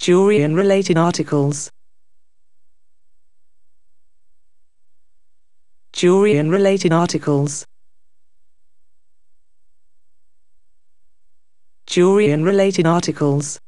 jewelry and related articles. Jewelry and related articles. Jewelry and related articles.